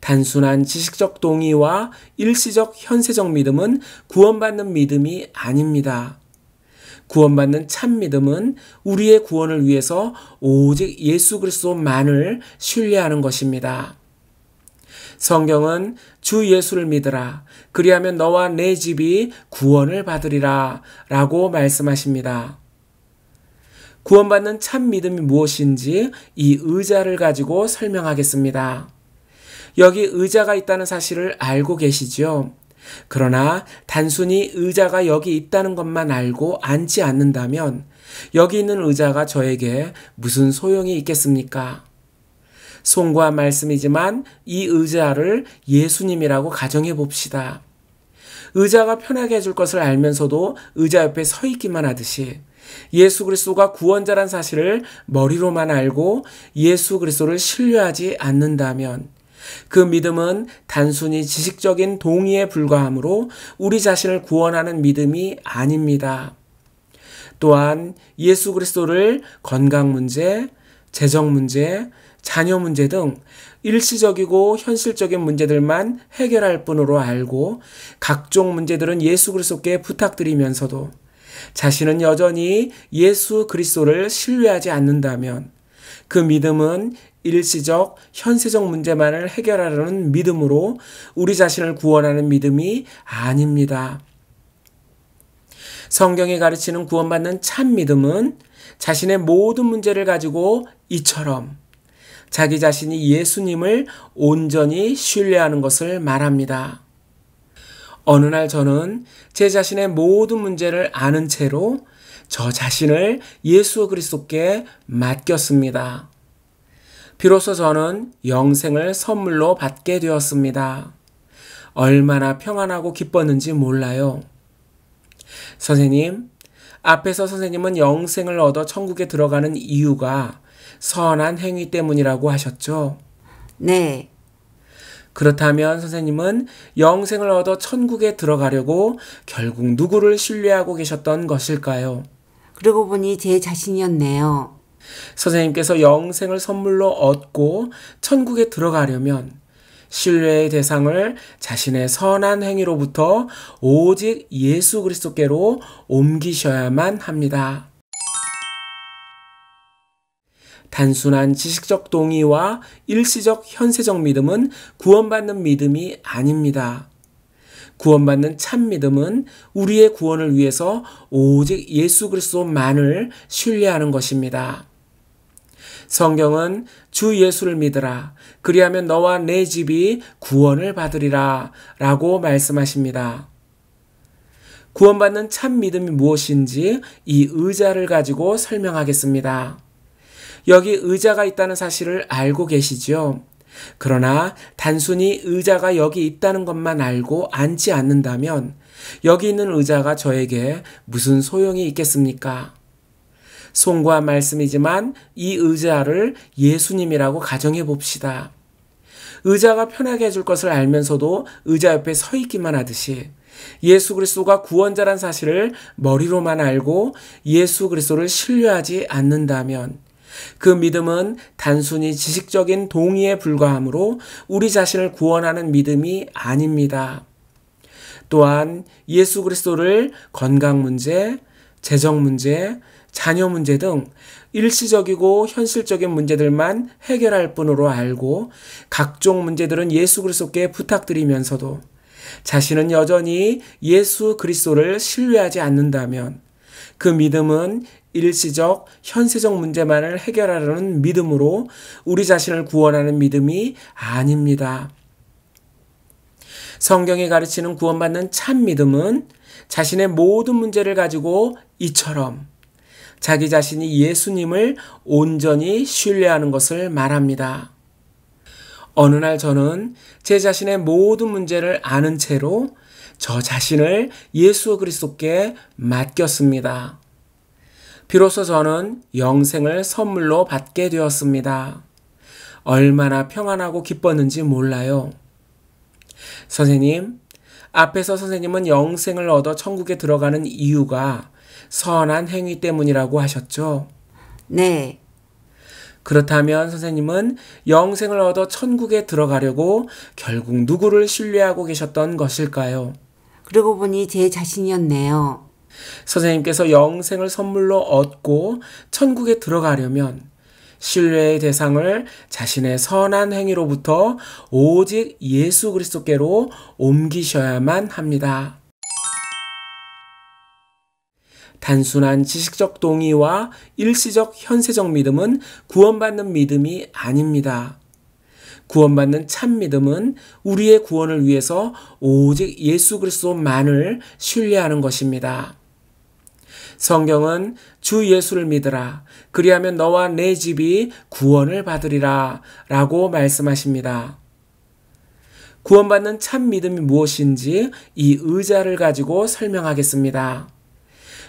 단순한 지식적 동의와 일시적 현세적 믿음은 구원받는 믿음이 아닙니다. 구원받는 참 믿음은 우리의 구원을 위해서 오직 예수 그리스도만을 신뢰하는 것입니다. 성경은 주 예수를 믿으라. 그리하면 너와 내 집이 구원을 받으리라. 라고 말씀하십니다. 구원받는 참 믿음이 무엇인지 이 의자를 가지고 설명하겠습니다. 여기 의자가 있다는 사실을 알고 계시지요. 그러나 단순히 의자가 여기 있다는 것만 알고 앉지 않는다면 여기 있는 의자가 저에게 무슨 소용이 있겠습니까? 송구한 말씀이지만 이 의자를 예수님이라고 가정해 봅시다. 의자가 편하게 해줄 것을 알면서도 의자 옆에 서 있기만 하듯이 예수 그리스도가 구원자란 사실을 머리로만 알고 예수 그리스도를 신뢰하지 않는다면 그 믿음은 단순히 지식적인 동의에 불과하므로 우리 자신을 구원하는 믿음이 아닙니다. 또한 예수 그리스도를 건강 문제, 재정 문제, 자녀 문제 등 일시적이고 현실적인 문제들만 해결할 뿐으로 알고 각종 문제들은 예수 그리스도께 부탁드리면서도 자신은 여전히 예수 그리스도를 신뢰하지 않는다면 그 믿음은 일시적, 현세적 문제만을 해결하려는 믿음으로 우리 자신을 구원하는 믿음이 아닙니다. 성경이 가르치는 구원받는 참 믿음은 자신의 모든 문제를 가지고 이처럼 자기 자신이 예수님을 온전히 신뢰하는 것을 말합니다. 어느 날 저는 제 자신의 모든 문제를 아는 채로 저 자신을 예수 그리스도께 맡겼습니다. 비로소 저는 영생을 선물로 받게 되었습니다. 얼마나 평안하고 기뻤는지 몰라요. 선생님, 앞에서 선생님은 영생을 얻어 천국에 들어가는 이유가 선한 행위 때문이라고 하셨죠? 네. 그렇다면 선생님은 영생을 얻어 천국에 들어가려고 결국 누구를 신뢰하고 계셨던 것일까요? 그러고 보니 제 자신이었네요. 선생님께서 영생을 선물로 얻고 천국에 들어가려면 신뢰의 대상을 자신의 선한 행위로부터 오직 예수 그리스도께로 옮기셔야만 합니다. 단순한 지식적 동의와 일시적 현세적 믿음은 구원받는 믿음이 아닙니다. 구원받는 참 믿음은 우리의 구원을 위해서 오직 예수 그리스도만을 신뢰하는 것입니다. 성경은 주 예수를 믿으라. 그리하면 너와 내 집이 구원을 받으리라. 라고 말씀하십니다. 구원받는 참 믿음이 무엇인지 이 의자를 가지고 설명하겠습니다. 여기 의자가 있다는 사실을 알고 계시죠? 그러나 단순히 의자가 여기 있다는 것만 알고 앉지 않는다면 여기 있는 의자가 저에게 무슨 소용이 있겠습니까? 송구한 말씀이지만 이 의자를 예수님이라고 가정해 봅시다. 의자가 편하게 해줄 것을 알면서도 의자 옆에 서 있기만 하듯이 예수 그리스도가 구원자란 사실을 머리로만 알고 예수 그리스도를 신뢰하지 않는다면 그 믿음은 단순히 지식적인 동의에 불과하므로 우리 자신을 구원하는 믿음이 아닙니다. 또한 예수 그리스도를 건강 문제, 재정 문제, 자녀 문제 등 일시적이고 현실적인 문제들만 해결할 뿐으로 알고 각종 문제들은 예수 그리스도께 부탁드리면서도 자신은 여전히 예수 그리스도를 신뢰하지 않는다면 그 믿음은 일시적 현세적 문제만을 해결하려는 믿음으로 우리 자신을 구원하는 믿음이 아닙니다. 성경이 가르치는 구원받는 참 믿음은 자신의 모든 문제를 가지고 이처럼 자기 자신이 예수님을 온전히 신뢰하는 것을 말합니다. 어느 날 저는 제 자신의 모든 문제를 아는 채로 저 자신을 예수 그리스도께 맡겼습니다. 비로소 저는 영생을 선물로 받게 되었습니다. 얼마나 평안하고 기뻤는지 몰라요. 선생님, 앞에서 선생님은 영생을 얻어 천국에 들어가는 이유가 선한 행위 때문이라고 하셨죠? 네. 그렇다면 선생님은 영생을 얻어 천국에 들어가려고 결국 누구를 신뢰하고 계셨던 것일까요? 그러고 보니 제 자신이었네요. 선생님께서 영생을 선물로 얻고 천국에 들어가려면 신뢰의 대상을 자신의 선한 행위로부터 오직 예수 그리스도께로 옮기셔야만 합니다. 단순한 지식적 동의와 일시적 현세적 믿음은 구원받는 믿음이 아닙니다. 구원받는 참 믿음은 우리의 구원을 위해서 오직 예수 그리스도만을 신뢰하는 것입니다. 성경은 주 예수를 믿으라. 그리하면 너와 내 집이 구원을 받으리라. 라고 말씀하십니다. 구원받는 참 믿음이 무엇인지 이 의자를 가지고 설명하겠습니다.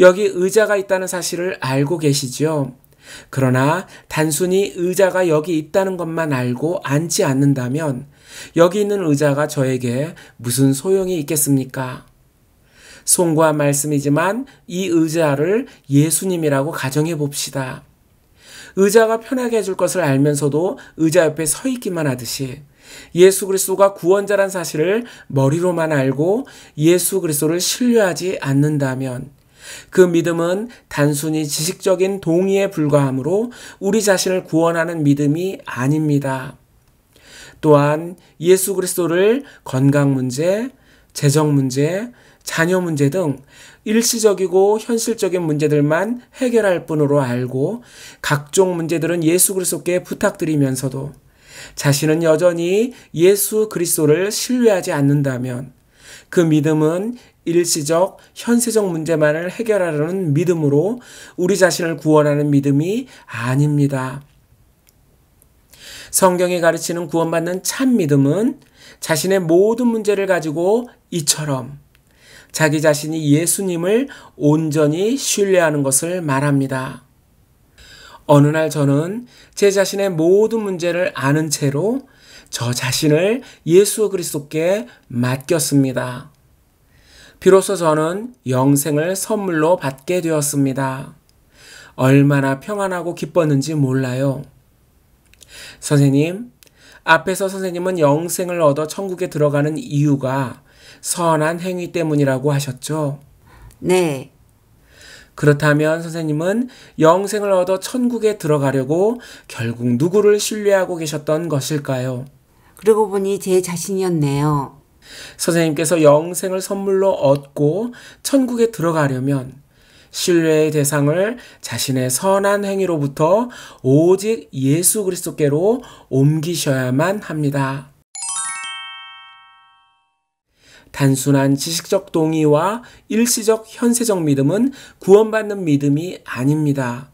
여기 의자가 있다는 사실을 알고 계시지요. 그러나 단순히 의자가 여기 있다는 것만 알고 앉지 않는다면 여기 있는 의자가 저에게 무슨 소용이 있겠습니까? 송구한 말씀이지만 이 의자를 예수님이라고 가정해 봅시다. 의자가 편하게 해줄 것을 알면서도 의자 옆에 서 있기만 하듯이 예수 그리스도가 구원자란 사실을 머리로만 알고 예수 그리스도를 신뢰하지 않는다면 그 믿음은 단순히 지식적인 동의에 불과하므로 우리 자신을 구원하는 믿음이 아닙니다. 또한 예수 그리스도를 건강 문제, 재정 문제, 자녀 문제 등 일시적이고 현실적인 문제들만 해결할 뿐으로 알고 각종 문제들은 예수 그리스도께 부탁드리면서도 자신은 여전히 예수 그리스도를 신뢰하지 않는다면 그 믿음은 일시적, 현세적 문제만을 해결하려는 믿음으로 우리 자신을 구원하는 믿음이 아닙니다. 성경이 가르치는 구원받는 참 믿음은 자신의 모든 문제를 가지고 이처럼 자기 자신이 예수님을 온전히 신뢰하는 것을 말합니다. 어느 날 저는 제 자신의 모든 문제를 아는 채로 저 자신을 예수 그리스도께 맡겼습니다. 비로소 저는 영생을 선물로 받게 되었습니다. 얼마나 평안하고 기뻤는지 몰라요. 선생님, 앞에서 선생님은 영생을 얻어 천국에 들어가는 이유가 선한 행위 때문이라고 하셨죠? 네. 그렇다면 선생님은 영생을 얻어 천국에 들어가려고 결국 누구를 신뢰하고 계셨던 것일까요? 그러고 보니 제 자신이었네요. 선생님께서 영생을 선물로 얻고 천국에 들어가려면 신뢰의 대상을 자신의 선한 행위로부터 오직 예수 그리스도께로 옮기셔야만 합니다. 단순한 지식적 동의와 일시적 현세적 믿음은 구원받는 믿음이 아닙니다.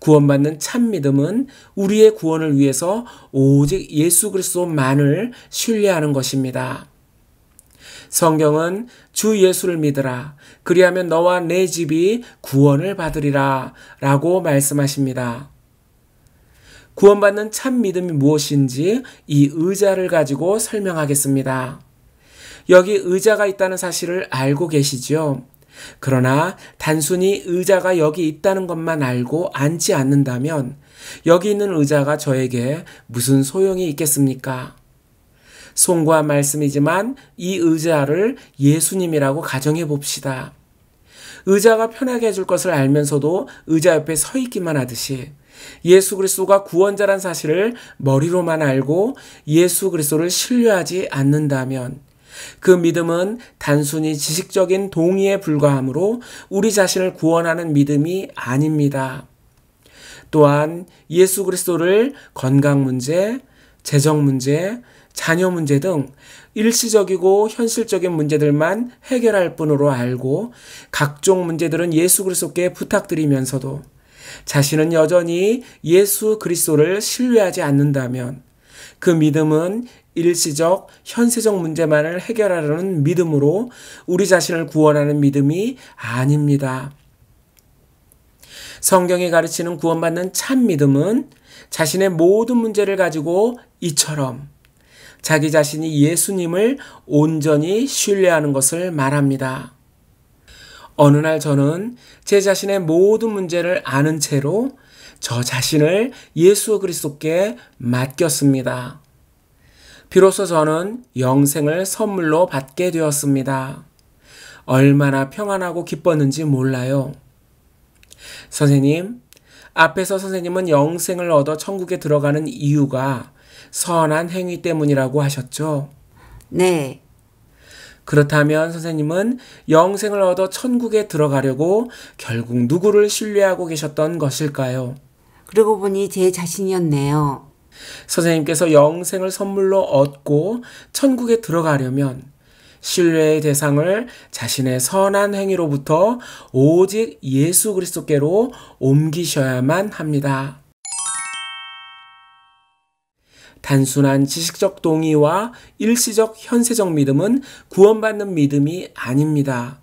구원받는 참 믿음은 우리의 구원을 위해서 오직 예수 그리스도만을 신뢰하는 것입니다. 성경은 주 예수를 믿으라. 그리하면 너와 내 집이 구원을 받으리라. 라고 말씀하십니다. 구원받는 참 믿음이 무엇인지 이 의자를 가지고 설명하겠습니다. 여기 의자가 있다는 사실을 알고 계시죠? 그러나 단순히 의자가 여기 있다는 것만 알고 앉지 않는다면 여기 있는 의자가 저에게 무슨 소용이 있겠습니까? 송구한 말씀이지만 이 의자를 예수님이라고 가정해 봅시다. 의자가 편하게 해줄 것을 알면서도 의자 옆에 서 있기만 하듯이 예수 그리스도가 구원자란 사실을 머리로만 알고 예수 그리스도를 신뢰하지 않는다면 그 믿음은 단순히 지식적인 동의에 불과하므로 우리 자신을 구원하는 믿음이 아닙니다. 또한 예수 그리스도를 건강 문제, 재정 문제, 자녀 문제 등 일시적이고 현실적인 문제들만 해결할 뿐으로 알고 각종 문제들은 예수 그리스도께 부탁드리면서도 자신은 여전히 예수 그리스도를 신뢰하지 않는다면 그 믿음은 일시적, 현세적 문제만을 해결하려는 믿음으로 우리 자신을 구원하는 믿음이 아닙니다. 성경이 가르치는 구원받는 참 믿음은 자신의 모든 문제를 가지고 이처럼 자기 자신이 예수님을 온전히 신뢰하는 것을 말합니다. 어느 날 저는 제 자신의 모든 문제를 아는 채로 저 자신을 예수 그리스도께 맡겼습니다. 비로소 저는 영생을 선물로 받게 되었습니다. 얼마나 평안하고 기뻤는지 몰라요. 선생님, 앞에서 선생님은 영생을 얻어 천국에 들어가는 이유가 선한 행위 때문이라고 하셨죠? 네. 그렇다면 선생님은 영생을 얻어 천국에 들어가려고 결국 누구를 신뢰하고 계셨던 것일까요? 그러고 보니 제 자신이었네요. 선생님께서 영생을 선물로 얻고 천국에 들어가려면 신뢰의 대상을 자신의 선한 행위로부터 오직 예수 그리스도께로 옮기셔야만 합니다. 단순한 지식적 동의와 일시적 현세적 믿음은 구원받는 믿음이 아닙니다.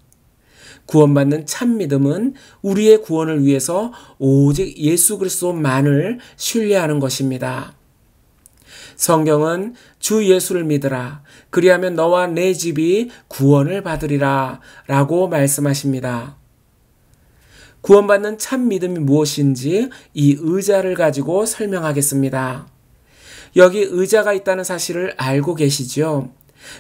구원받는 참 믿음은 우리의 구원을 위해서 오직 예수 그리스도만을 신뢰하는 것입니다. 성경은 주 예수를 믿으라. 그리하면 너와 내 집이 구원을 받으리라. 라고 말씀하십니다. 구원받는 참 믿음이 무엇인지 이 의자를 가지고 설명하겠습니다. 여기 의자가 있다는 사실을 알고 계시죠?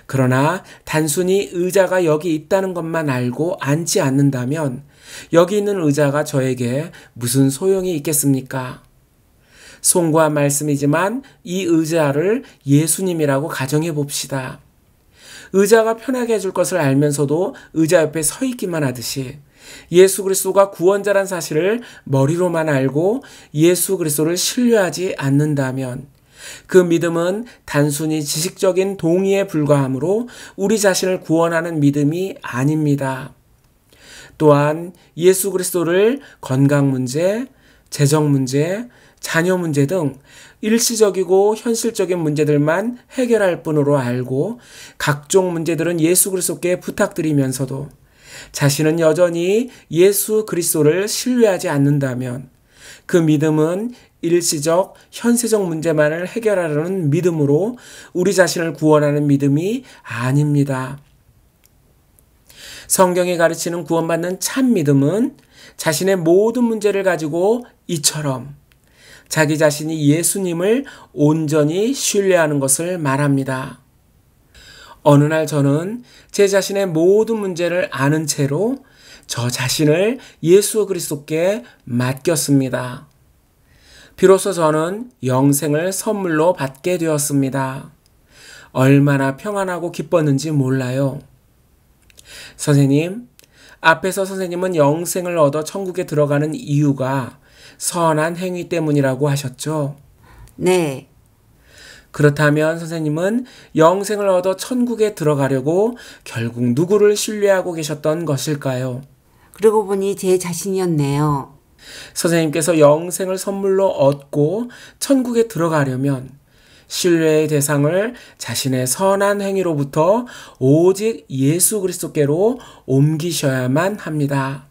그러나 단순히 의자가 여기 있다는 것만 알고 앉지 않는다면 여기 있는 의자가 저에게 무슨 소용이 있겠습니까? 송구한 말씀이지만 이 의자를 예수님이라고 가정해 봅시다. 의자가 편하게 해줄 것을 알면서도 의자 옆에 서 있기만 하듯이 예수 그리스도가 구원자란 사실을 머리로만 알고 예수 그리스도를 신뢰하지 않는다면 그 믿음은 단순히 지식적인 동의에 불과하므로 우리 자신을 구원하는 믿음이 아닙니다. 또한 예수 그리스도를 건강 문제, 재정 문제, 자녀 문제 등 일시적이고 현실적인 문제들만 해결할 뿐으로 알고 각종 문제들은 예수 그리스도께 부탁드리면서도 자신은 여전히 예수 그리스도를 신뢰하지 않는다면 그 믿음은 일시적, 현세적 문제만을 해결하려는 믿음으로 우리 자신을 구원하는 믿음이 아닙니다. 성경이 가르치는 구원받는 참 믿음은 자신의 모든 문제를 가지고 이처럼 자기 자신이 예수님을 온전히 신뢰하는 것을 말합니다. 어느 날 저는 제 자신의 모든 문제를 아는 채로 저 자신을 예수 그리스도께 맡겼습니다. 비로소 저는 영생을 선물로 받게 되었습니다. 얼마나 평안하고 기뻤는지 몰라요. 선생님, 앞에서 선생님은 영생을 얻어 천국에 들어가는 이유가 선한 행위 때문이라고 하셨죠? 네. 그렇다면 선생님은 영생을 얻어 천국에 들어가려고 결국 누구를 신뢰하고 계셨던 것일까요? 그러고 보니 제 자신이었네요. 선생님께서 영생을 선물로 얻고 천국에 들어가려면 신뢰의 대상을 자신의 선한 행위로부터 오직 예수 그리스도께로 옮기셔야만 합니다.